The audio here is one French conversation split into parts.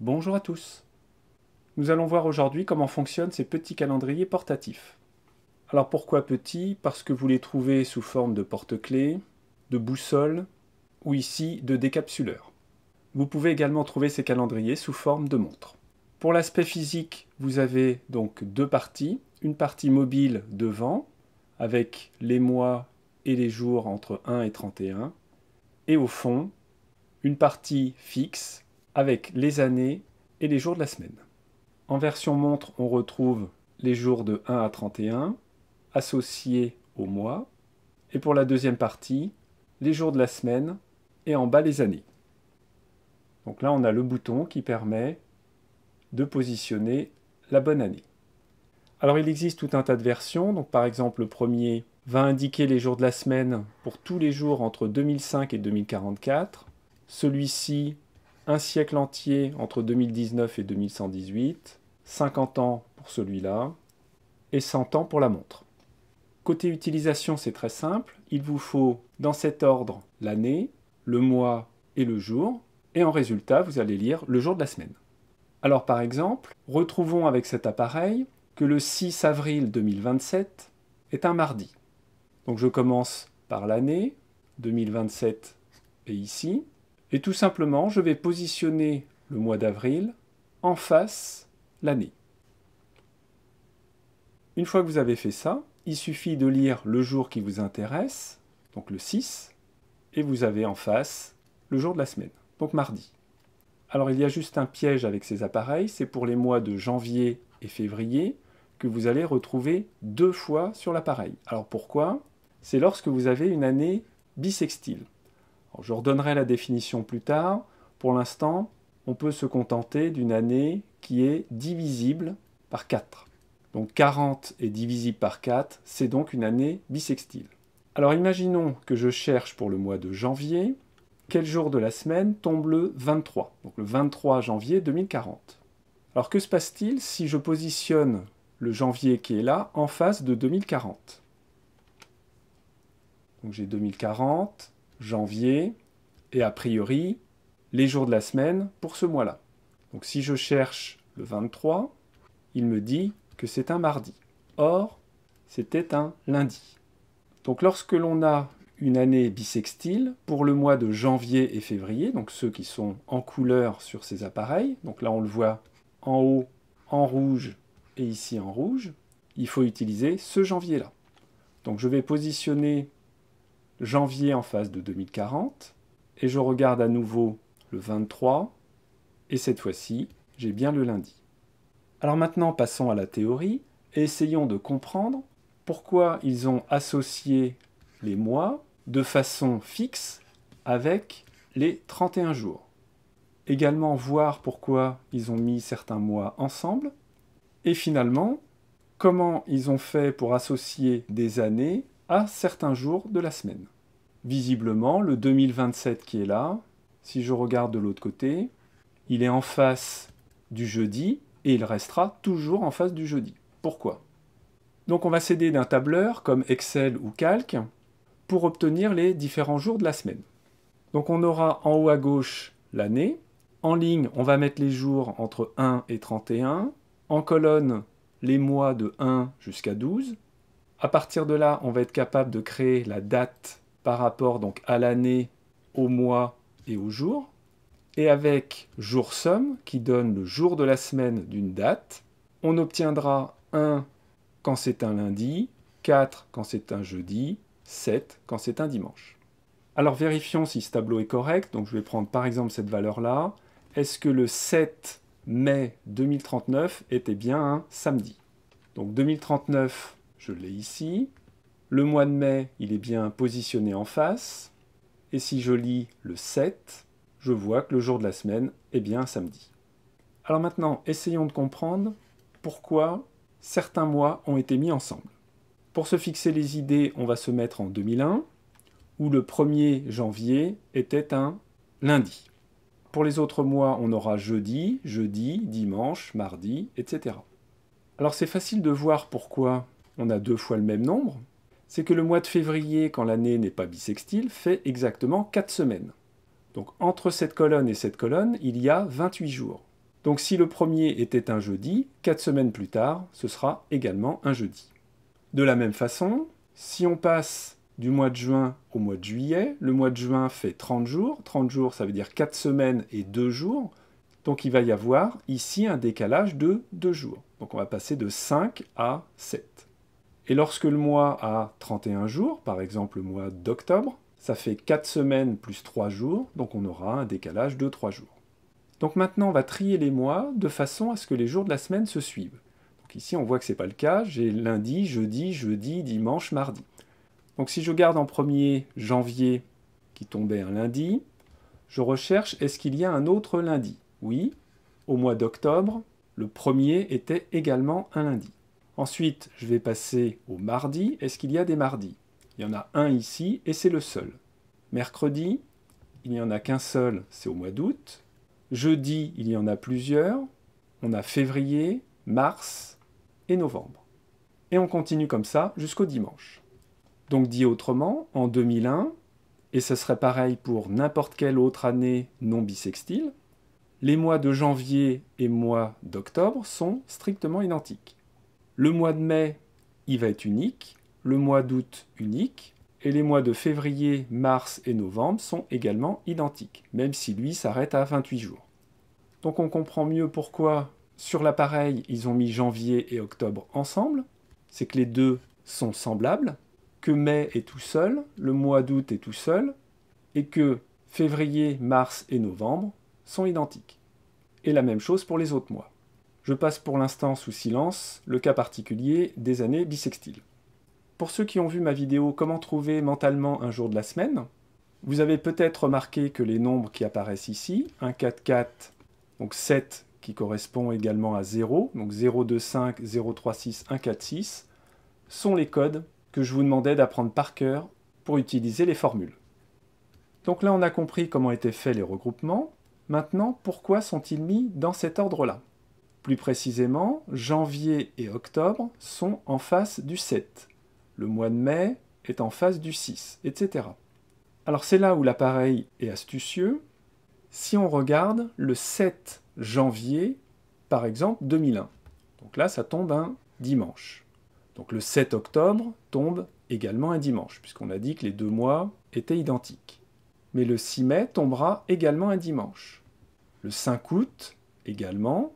Bonjour à tous Nous allons voir aujourd'hui comment fonctionnent ces petits calendriers portatifs. Alors pourquoi petits Parce que vous les trouvez sous forme de porte-clés, de boussole, ou ici de décapsuleurs. Vous pouvez également trouver ces calendriers sous forme de montre. Pour l'aspect physique, vous avez donc deux parties. Une partie mobile devant, avec les mois et les jours entre 1 et 31. Et au fond, une partie fixe avec les années et les jours de la semaine. En version montre, on retrouve les jours de 1 à 31 associés au mois, et pour la deuxième partie, les jours de la semaine et en bas les années. Donc là, on a le bouton qui permet de positionner la bonne année. Alors il existe tout un tas de versions, donc par exemple le premier va indiquer les jours de la semaine pour tous les jours entre 2005 et 2044, celui-ci un siècle entier entre 2019 et 2118, 50 ans pour celui-là, et 100 ans pour la montre. Côté utilisation, c'est très simple. Il vous faut, dans cet ordre, l'année, le mois et le jour, et en résultat, vous allez lire le jour de la semaine. Alors par exemple, retrouvons avec cet appareil que le 6 avril 2027 est un mardi. Donc je commence par l'année, 2027 et ici, et tout simplement, je vais positionner le mois d'avril en face l'année. Une fois que vous avez fait ça, il suffit de lire le jour qui vous intéresse, donc le 6, et vous avez en face le jour de la semaine, donc mardi. Alors il y a juste un piège avec ces appareils, c'est pour les mois de janvier et février que vous allez retrouver deux fois sur l'appareil. Alors pourquoi C'est lorsque vous avez une année bisextile je redonnerai la définition plus tard. Pour l'instant, on peut se contenter d'une année qui est divisible par 4. Donc 40 est divisible par 4, c'est donc une année bissextile. Alors imaginons que je cherche pour le mois de janvier quel jour de la semaine tombe le 23, donc le 23 janvier 2040. Alors que se passe-t-il si je positionne le janvier qui est là en face de 2040 Donc j'ai 2040, janvier et a priori les jours de la semaine pour ce mois-là. Donc si je cherche le 23, il me dit que c'est un mardi. Or, c'était un lundi. Donc lorsque l'on a une année bissextile pour le mois de janvier et février, donc ceux qui sont en couleur sur ces appareils, donc là on le voit en haut en rouge et ici en rouge, il faut utiliser ce janvier-là. Donc je vais positionner janvier en face de 2040, et je regarde à nouveau le 23, et cette fois-ci, j'ai bien le lundi. Alors maintenant, passons à la théorie, et essayons de comprendre pourquoi ils ont associé les mois de façon fixe avec les 31 jours. Également voir pourquoi ils ont mis certains mois ensemble. Et finalement, comment ils ont fait pour associer des années certains jours de la semaine. Visiblement, le 2027 qui est là, si je regarde de l'autre côté, il est en face du jeudi et il restera toujours en face du jeudi. Pourquoi Donc on va s'aider d'un tableur comme Excel ou Calque pour obtenir les différents jours de la semaine. Donc on aura en haut à gauche l'année. En ligne, on va mettre les jours entre 1 et 31. En colonne, les mois de 1 jusqu'à 12. À partir de là, on va être capable de créer la date par rapport donc à l'année, au mois et au jour. Et avec jour somme, qui donne le jour de la semaine d'une date, on obtiendra 1 quand c'est un lundi, 4 quand c'est un jeudi, 7 quand c'est un dimanche. Alors vérifions si ce tableau est correct. Donc je vais prendre par exemple cette valeur-là. Est-ce que le 7 mai 2039 était bien un samedi Donc 2039 je l'ai ici. Le mois de mai, il est bien positionné en face. Et si je lis le 7, je vois que le jour de la semaine est bien un samedi. Alors maintenant, essayons de comprendre pourquoi certains mois ont été mis ensemble. Pour se fixer les idées, on va se mettre en 2001, où le 1er janvier était un lundi. Pour les autres mois, on aura jeudi, jeudi, dimanche, mardi, etc. Alors c'est facile de voir pourquoi on a deux fois le même nombre, c'est que le mois de février, quand l'année n'est pas bisextile, fait exactement 4 semaines. Donc entre cette colonne et cette colonne, il y a 28 jours. Donc si le premier était un jeudi, 4 semaines plus tard, ce sera également un jeudi. De la même façon, si on passe du mois de juin au mois de juillet, le mois de juin fait 30 jours, 30 jours ça veut dire 4 semaines et 2 jours, donc il va y avoir ici un décalage de 2 jours. Donc on va passer de 5 à 7. Et lorsque le mois a 31 jours, par exemple le mois d'octobre, ça fait 4 semaines plus 3 jours, donc on aura un décalage de 3 jours. Donc maintenant, on va trier les mois de façon à ce que les jours de la semaine se suivent. Donc ici, on voit que ce n'est pas le cas, j'ai lundi, jeudi, jeudi, dimanche, mardi. Donc si je garde en premier janvier, qui tombait un lundi, je recherche est-ce qu'il y a un autre lundi Oui, au mois d'octobre, le premier était également un lundi. Ensuite, je vais passer au mardi. Est-ce qu'il y a des mardis Il y en a un ici et c'est le seul. Mercredi, il n'y en a qu'un seul, c'est au mois d'août. Jeudi, il y en a plusieurs. On a février, mars et novembre. Et on continue comme ça jusqu'au dimanche. Donc dit autrement, en 2001, et ce serait pareil pour n'importe quelle autre année non bissextile, les mois de janvier et mois d'octobre sont strictement identiques. Le mois de mai, il va être unique, le mois d'août unique, et les mois de février, mars et novembre sont également identiques, même si lui s'arrête à 28 jours. Donc on comprend mieux pourquoi sur l'appareil ils ont mis janvier et octobre ensemble, c'est que les deux sont semblables, que mai est tout seul, le mois d'août est tout seul, et que février, mars et novembre sont identiques. Et la même chose pour les autres mois. Je passe pour l'instant sous silence le cas particulier des années bissextiles. Pour ceux qui ont vu ma vidéo Comment trouver mentalement un jour de la semaine, vous avez peut-être remarqué que les nombres qui apparaissent ici, 1, 4, 4, donc 7 qui correspond également à 0, donc 0, 2, 5, 0, 3, 6, 1, 4, 6, sont les codes que je vous demandais d'apprendre par cœur pour utiliser les formules. Donc là, on a compris comment étaient faits les regroupements. Maintenant, pourquoi sont-ils mis dans cet ordre-là plus précisément, janvier et octobre sont en face du 7. Le mois de mai est en face du 6, etc. Alors c'est là où l'appareil est astucieux. Si on regarde le 7 janvier, par exemple 2001, donc là ça tombe un dimanche. Donc le 7 octobre tombe également un dimanche, puisqu'on a dit que les deux mois étaient identiques. Mais le 6 mai tombera également un dimanche. Le 5 août également,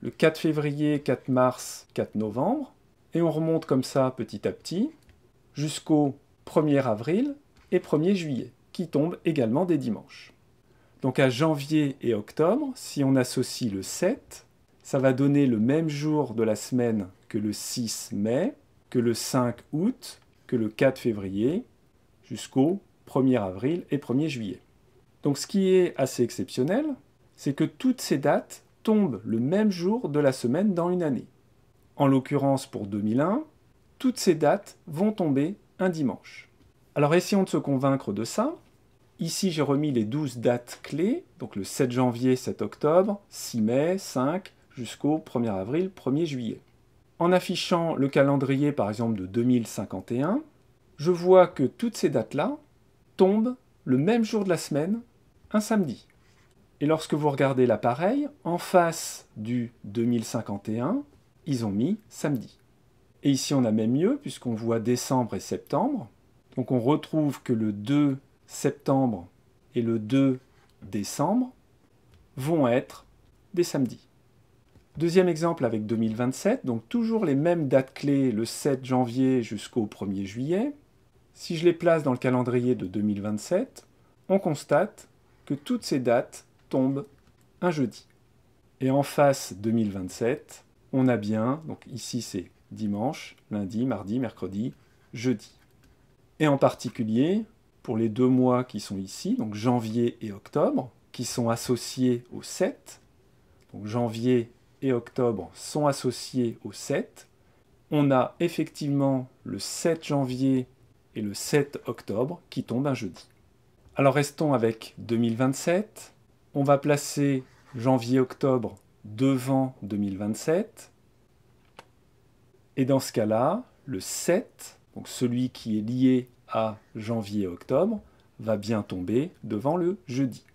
le 4 février, 4 mars, 4 novembre, et on remonte comme ça petit à petit jusqu'au 1er avril et 1er juillet, qui tombent également des dimanches. Donc à janvier et octobre, si on associe le 7, ça va donner le même jour de la semaine que le 6 mai, que le 5 août, que le 4 février, jusqu'au 1er avril et 1er juillet. Donc ce qui est assez exceptionnel, c'est que toutes ces dates tombe le même jour de la semaine dans une année. En l'occurrence pour 2001, toutes ces dates vont tomber un dimanche. Alors essayons de se convaincre de ça. Ici j'ai remis les 12 dates clés, donc le 7 janvier, 7 octobre, 6 mai, 5, jusqu'au 1er avril, 1er juillet. En affichant le calendrier par exemple de 2051, je vois que toutes ces dates-là tombent le même jour de la semaine, un samedi. Et lorsque vous regardez l'appareil, en face du 2051, ils ont mis samedi. Et ici, on a même mieux, puisqu'on voit décembre et septembre. Donc on retrouve que le 2 septembre et le 2 décembre vont être des samedis. Deuxième exemple avec 2027, donc toujours les mêmes dates clés, le 7 janvier jusqu'au 1er juillet. Si je les place dans le calendrier de 2027, on constate que toutes ces dates tombe un jeudi. Et en face 2027, on a bien, donc ici c'est dimanche, lundi, mardi, mercredi, jeudi. Et en particulier, pour les deux mois qui sont ici, donc janvier et octobre, qui sont associés au 7, donc janvier et octobre sont associés au 7, on a effectivement le 7 janvier et le 7 octobre qui tombent un jeudi. Alors restons avec 2027, on va placer janvier-octobre devant 2027. Et dans ce cas-là, le 7, donc celui qui est lié à janvier-octobre, va bien tomber devant le jeudi.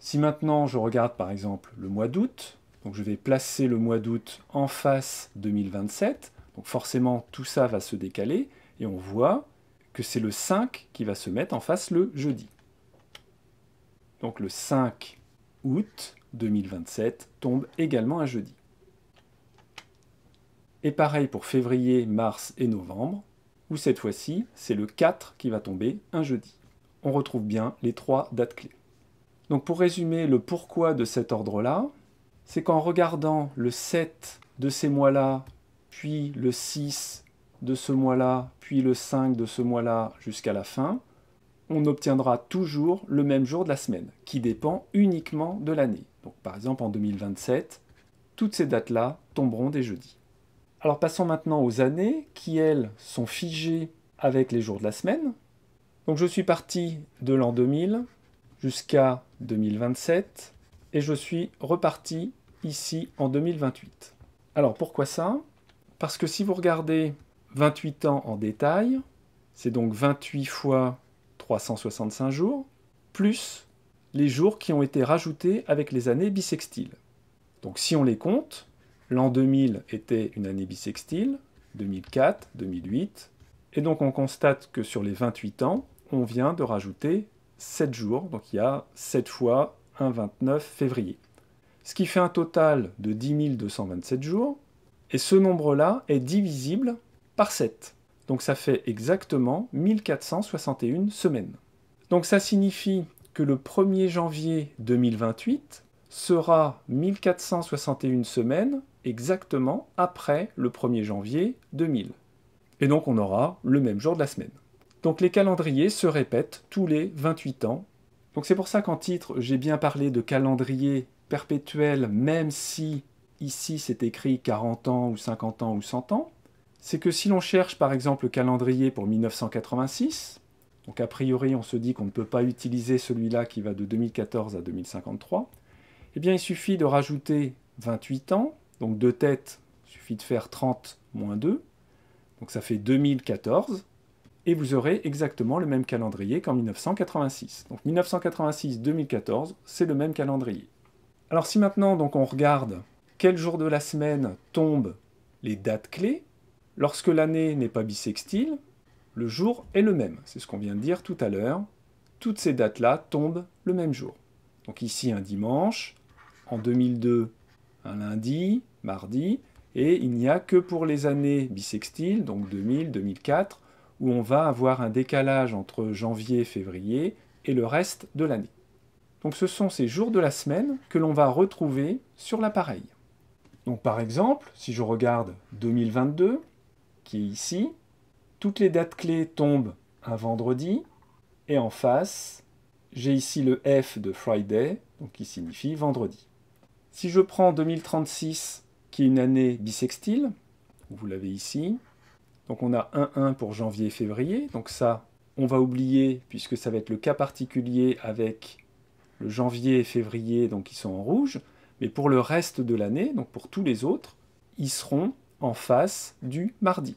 Si maintenant je regarde par exemple le mois d'août, donc je vais placer le mois d'août en face 2027, donc forcément tout ça va se décaler, et on voit que c'est le 5 qui va se mettre en face le jeudi. Donc le 5 août 2027 tombe également un jeudi. Et pareil pour février, mars et novembre, où cette fois-ci, c'est le 4 qui va tomber un jeudi. On retrouve bien les trois dates clés. Donc pour résumer le pourquoi de cet ordre-là, c'est qu'en regardant le 7 de ces mois-là, puis le 6 de ce mois-là, puis le 5 de ce mois-là jusqu'à la fin, on obtiendra toujours le même jour de la semaine, qui dépend uniquement de l'année. Donc par exemple en 2027, toutes ces dates-là tomberont des jeudis. Alors passons maintenant aux années qui, elles, sont figées avec les jours de la semaine. Donc je suis parti de l'an 2000 jusqu'à 2027 et je suis reparti ici en 2028. Alors pourquoi ça Parce que si vous regardez 28 ans en détail, c'est donc 28 fois 365 jours, plus les jours qui ont été rajoutés avec les années bissextiles. Donc si on les compte, l'an 2000 était une année bissextile, 2004, 2008, et donc on constate que sur les 28 ans, on vient de rajouter 7 jours, donc il y a 7 fois un 29 février. Ce qui fait un total de 10 227 jours, et ce nombre-là est divisible par 7. Donc ça fait exactement 1461 semaines. Donc ça signifie que le 1er janvier 2028 sera 1461 semaines exactement après le 1er janvier 2000. Et donc on aura le même jour de la semaine. Donc les calendriers se répètent tous les 28 ans. Donc c'est pour ça qu'en titre j'ai bien parlé de calendrier perpétuel même si ici c'est écrit 40 ans ou 50 ans ou 100 ans c'est que si l'on cherche par exemple le calendrier pour 1986, donc a priori on se dit qu'on ne peut pas utiliser celui-là qui va de 2014 à 2053, eh bien il suffit de rajouter 28 ans, donc deux têtes, il suffit de faire 30 moins 2, donc ça fait 2014, et vous aurez exactement le même calendrier qu'en 1986. Donc 1986-2014, c'est le même calendrier. Alors si maintenant donc on regarde quel jour de la semaine tombent les dates clés, Lorsque l'année n'est pas bissextile, le jour est le même. C'est ce qu'on vient de dire tout à l'heure. Toutes ces dates-là tombent le même jour. Donc ici un dimanche, en 2002 un lundi, mardi, et il n'y a que pour les années bissextiles, donc 2000, 2004, où on va avoir un décalage entre janvier février et le reste de l'année. Donc ce sont ces jours de la semaine que l'on va retrouver sur l'appareil. Donc par exemple, si je regarde 2022, qui est ici. Toutes les dates clés tombent un vendredi. Et en face, j'ai ici le F de Friday, donc qui signifie vendredi. Si je prends 2036, qui est une année bissextile, vous l'avez ici, donc on a 1-1 pour janvier et février, donc ça, on va oublier puisque ça va être le cas particulier avec le janvier et février, donc ils sont en rouge, mais pour le reste de l'année, donc pour tous les autres, ils seront en face du mardi.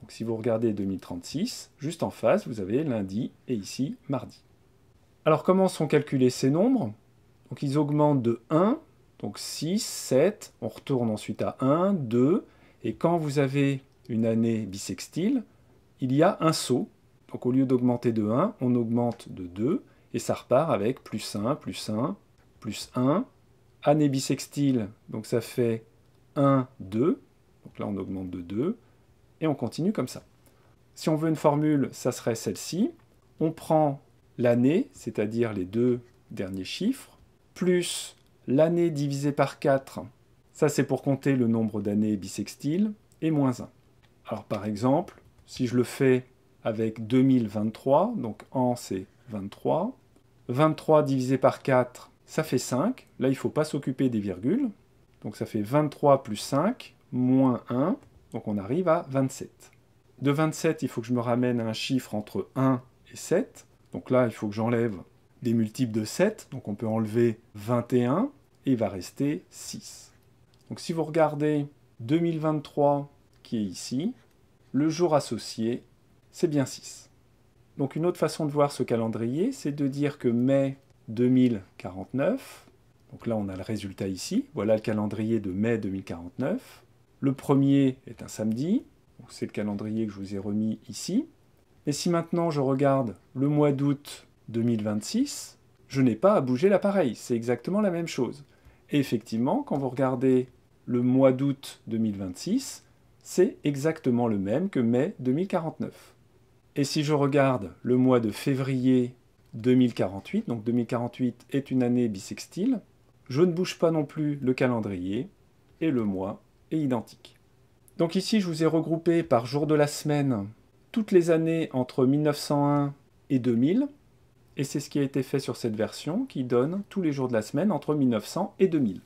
Donc si vous regardez 2036, juste en face, vous avez lundi et ici mardi. Alors comment sont calculés ces nombres Donc ils augmentent de 1, donc 6, 7, on retourne ensuite à 1, 2, et quand vous avez une année bissextile, il y a un saut. Donc au lieu d'augmenter de 1, on augmente de 2, et ça repart avec plus 1, plus 1, plus 1. Année bisextile, donc ça fait 1, 2, donc là, on augmente de 2, et on continue comme ça. Si on veut une formule, ça serait celle-ci. On prend l'année, c'est-à-dire les deux derniers chiffres, plus l'année divisée par 4, ça c'est pour compter le nombre d'années bisextiles, et moins 1. Alors par exemple, si je le fais avec 2023, donc en c'est 23, 23 divisé par 4, ça fait 5, là il ne faut pas s'occuper des virgules, donc ça fait 23 plus 5, moins 1, donc on arrive à 27. De 27, il faut que je me ramène à un chiffre entre 1 et 7. Donc là, il faut que j'enlève des multiples de 7, donc on peut enlever 21, et il va rester 6. Donc si vous regardez 2023, qui est ici, le jour associé, c'est bien 6. Donc une autre façon de voir ce calendrier, c'est de dire que mai 2049, donc là on a le résultat ici, voilà le calendrier de mai 2049, le premier est un samedi, c'est le calendrier que je vous ai remis ici. Et si maintenant je regarde le mois d'août 2026, je n'ai pas à bouger l'appareil, c'est exactement la même chose. Et effectivement, quand vous regardez le mois d'août 2026, c'est exactement le même que mai 2049. Et si je regarde le mois de février 2048, donc 2048 est une année bissextile, je ne bouge pas non plus le calendrier et le mois identique. Donc ici, je vous ai regroupé par jour de la semaine toutes les années entre 1901 et 2000. Et c'est ce qui a été fait sur cette version qui donne tous les jours de la semaine entre 1900 et 2000.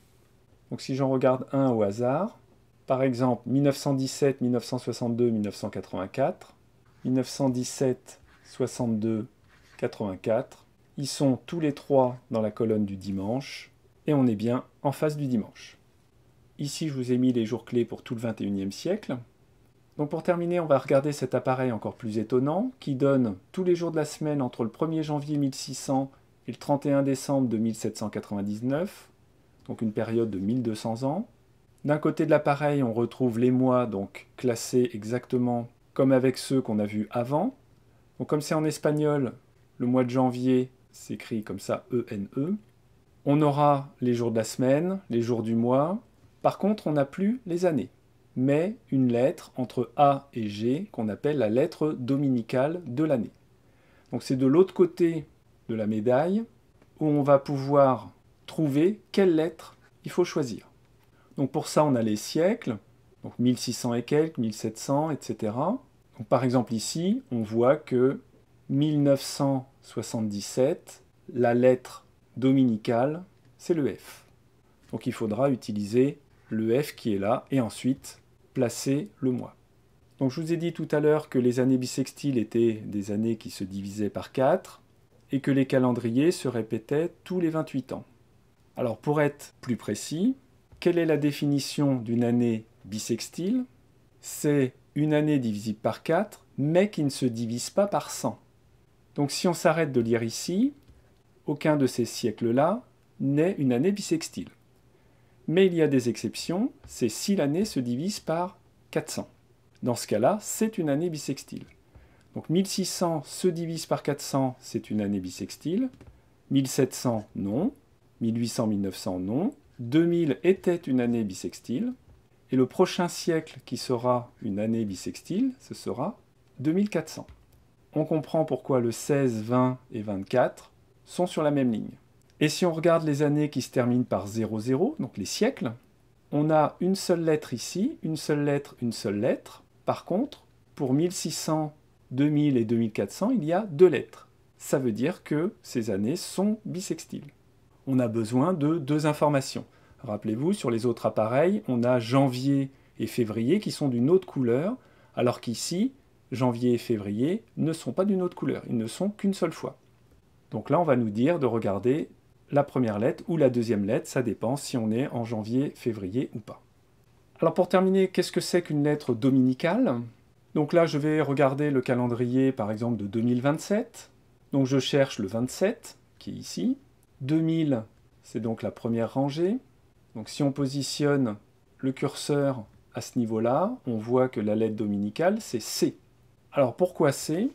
Donc si j'en regarde un au hasard, par exemple 1917, 1962, 1984, 1917, 62, 84, ils sont tous les trois dans la colonne du dimanche, et on est bien en face du dimanche. Ici, je vous ai mis les jours clés pour tout le 21e siècle. Donc pour terminer, on va regarder cet appareil encore plus étonnant qui donne tous les jours de la semaine entre le 1er janvier 1600 et le 31 décembre de 1799, donc une période de 1200 ans. D'un côté de l'appareil, on retrouve les mois donc classés exactement comme avec ceux qu'on a vus avant. Donc comme c'est en espagnol, le mois de janvier s'écrit comme ça e n -E. On aura les jours de la semaine, les jours du mois, par contre, on n'a plus les années, mais une lettre entre A et G qu'on appelle la lettre dominicale de l'année. Donc c'est de l'autre côté de la médaille où on va pouvoir trouver quelle lettre il faut choisir. Donc pour ça, on a les siècles, donc 1600 et quelques, 1700, etc. par exemple ici, on voit que 1977, la lettre dominicale, c'est le F. Donc il faudra utiliser le F qui est là, et ensuite placer le mois. Donc je vous ai dit tout à l'heure que les années bissextiles étaient des années qui se divisaient par 4 et que les calendriers se répétaient tous les 28 ans. Alors pour être plus précis, quelle est la définition d'une année bissextile C'est une année divisible par 4 mais qui ne se divise pas par 100. Donc si on s'arrête de lire ici, aucun de ces siècles-là n'est une année bissextile. Mais il y a des exceptions, c'est si l'année se divise par 400. Dans ce cas-là, c'est une année bissextile. Donc 1600 se divise par 400, c'est une année bissextile. 1700, non. 1800, 1900, non. 2000 était une année bissextile. Et le prochain siècle qui sera une année bissextile, ce sera 2400. On comprend pourquoi le 16, 20 et 24 sont sur la même ligne. Et si on regarde les années qui se terminent par 00, donc les siècles, on a une seule lettre ici, une seule lettre, une seule lettre. Par contre, pour 1600, 2000 et 2400, il y a deux lettres. Ça veut dire que ces années sont bisextiles. On a besoin de deux informations. Rappelez-vous, sur les autres appareils, on a janvier et février qui sont d'une autre couleur, alors qu'ici, janvier et février ne sont pas d'une autre couleur, ils ne sont qu'une seule fois. Donc là, on va nous dire de regarder la première lettre ou la deuxième lettre, ça dépend si on est en janvier, février ou pas. Alors pour terminer, qu'est-ce que c'est qu'une lettre dominicale Donc là, je vais regarder le calendrier, par exemple, de 2027. Donc je cherche le 27, qui est ici. 2000, c'est donc la première rangée. Donc si on positionne le curseur à ce niveau-là, on voit que la lettre dominicale, c'est C. Alors pourquoi C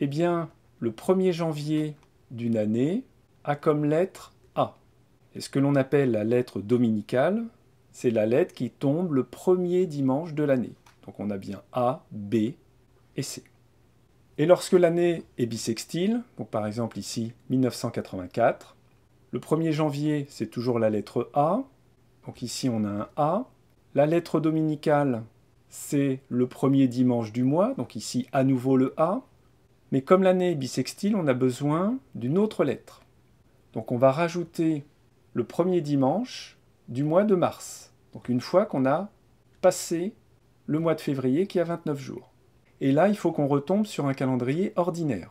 Eh bien, le 1er janvier d'une année, a comme lettre A. Et ce que l'on appelle la lettre dominicale, c'est la lettre qui tombe le premier dimanche de l'année. Donc on a bien A, B et C. Et lorsque l'année est bisextile, donc par exemple ici 1984, le 1er janvier c'est toujours la lettre A, donc ici on a un A. La lettre dominicale c'est le premier dimanche du mois, donc ici à nouveau le A. Mais comme l'année est bisextile, on a besoin d'une autre lettre. Donc on va rajouter le premier dimanche du mois de mars. Donc une fois qu'on a passé le mois de février qui a 29 jours. Et là, il faut qu'on retombe sur un calendrier ordinaire.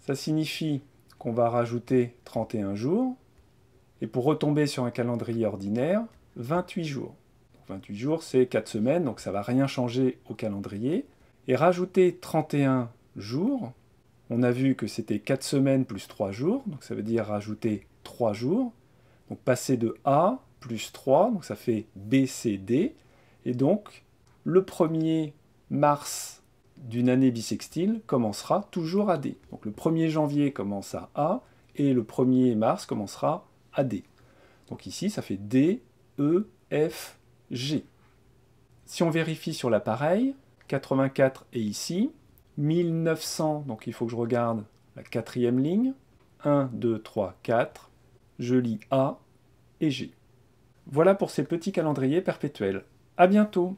Ça signifie qu'on va rajouter 31 jours, et pour retomber sur un calendrier ordinaire, 28 jours. 28 jours, c'est 4 semaines, donc ça ne va rien changer au calendrier. Et rajouter 31 jours, on a vu que c'était 4 semaines plus 3 jours, donc ça veut dire rajouter 3 jours. Donc passer de A plus 3, donc ça fait D, Et donc le 1er mars d'une année bisextile commencera toujours à D. Donc le 1er janvier commence à A et le 1er mars commencera à D. Donc ici, ça fait D, E, F, G. Si on vérifie sur l'appareil, 84 est ici, 1900, donc il faut que je regarde la quatrième ligne, 1, 2, 3, 4, je lis A et G. Voilà pour ces petits calendriers perpétuels. À bientôt!